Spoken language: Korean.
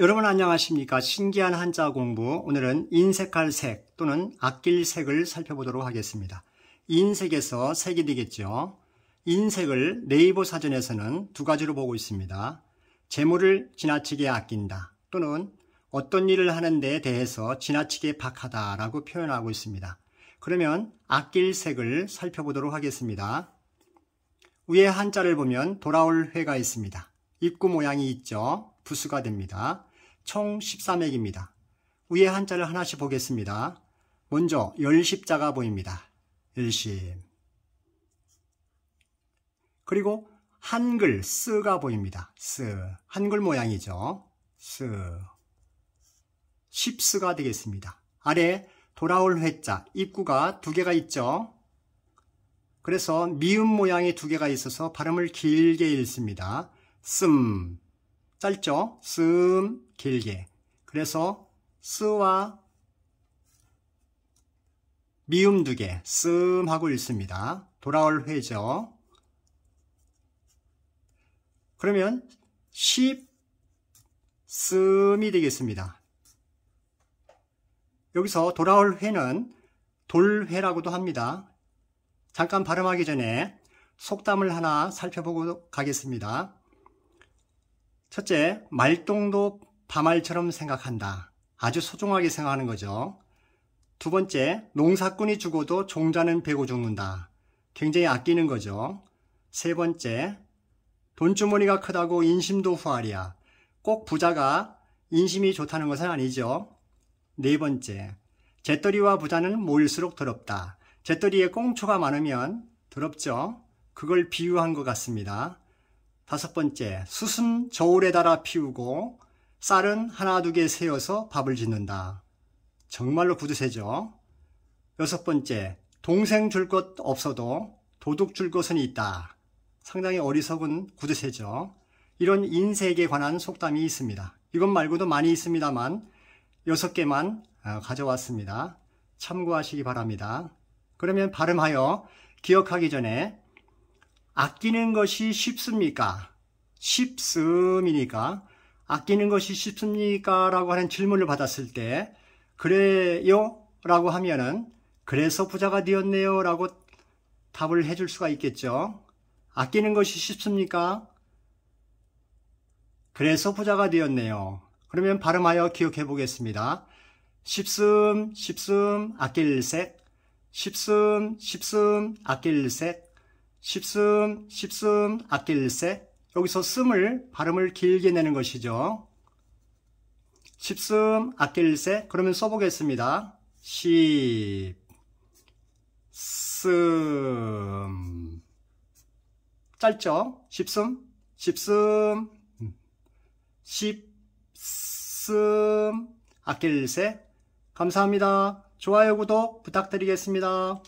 여러분 안녕하십니까 신기한 한자 공부 오늘은 인색할 색 또는 아낄 색을 살펴보도록 하겠습니다 인색에서 색이 되겠죠 인색을 네이버 사전에서는 두 가지로 보고 있습니다 재물을 지나치게 아낀다 또는 어떤 일을 하는 데 대해서 지나치게 박하다 라고 표현하고 있습니다 그러면 아낄 색을 살펴보도록 하겠습니다 위에 한자를 보면 돌아올 회가 있습니다 입구 모양이 있죠 부수가 됩니다 총 13액입니다. 위에 한자를 하나씩 보겠습니다. 먼저 열십자가 보입니다. 열심 그리고 한글 쓰가 보입니다. 쓰 한글 모양이죠. 쓰 십스가 되겠습니다. 아래 돌아올 회자 입구가 두 개가 있죠. 그래서 미음 모양이 두 개가 있어서 발음을 길게 읽습니다. 씀 짧죠? 쓴, 길게. 그래서 쓰와 미음 두 개, 씀 하고 읽습니다. 돌아올 회죠. 그러면 10 씀이 되겠습니다. 여기서 돌아올 회는 돌회라고도 합니다. 잠깐 발음하기 전에 속담을 하나 살펴보고 가겠습니다. 첫째, 말똥도 밤알처럼 생각한다. 아주 소중하게 생각하는 거죠. 두 번째, 농사꾼이 죽어도 종자는 베고 죽는다. 굉장히 아끼는 거죠. 세 번째, 돈주머니가 크다고 인심도 후하이야꼭 부자가 인심이 좋다는 것은 아니죠. 네 번째, 재떨이와 부자는 모일수록 더럽다. 재떨이에 꽁초가 많으면 더럽죠. 그걸 비유한 것 같습니다. 다섯 번째, 숯은 저울에 달아 피우고 쌀은 하나 두 개 세어서 밥을 짓는다. 정말로 구두쇠죠. 여섯 번째, 동생 줄 것 없어도 도둑 줄 것은 있다. 상당히 어리석은 구두쇠죠. 이런 인색에 관한 속담이 있습니다. 이것 말고도 많이 있습니다만 여섯 개만 아, 가져왔습니다. 참고하시기 바랍니다. 그러면 발음하여 기억하기 전에 아끼는 것이 쉽습니까? 쉽습니까 아끼는 것이 쉽습니까? 라고 하는 질문을 받았을 때 그래요? 라고 하면은 그래서 부자가 되었네요 라고 답을 해줄 수가 있겠죠. 아끼는 것이 쉽습니까? 그래서 부자가 되었네요. 그러면 발음하여 기억해 보겠습니다. 십숨, 십숨, 아낄 색. 십숨, 십숨, 아낄 색. 십슴십슴 아낄세. 여기서 씀을 발음을 길게 내는 것이죠. 십슴 아낄세. 그러면 써보겠습니다. 십, 씀. 짧죠? 십슴십슴 십숨, 아낄세. 감사합니다. 좋아요, 구독 부탁드리겠습니다.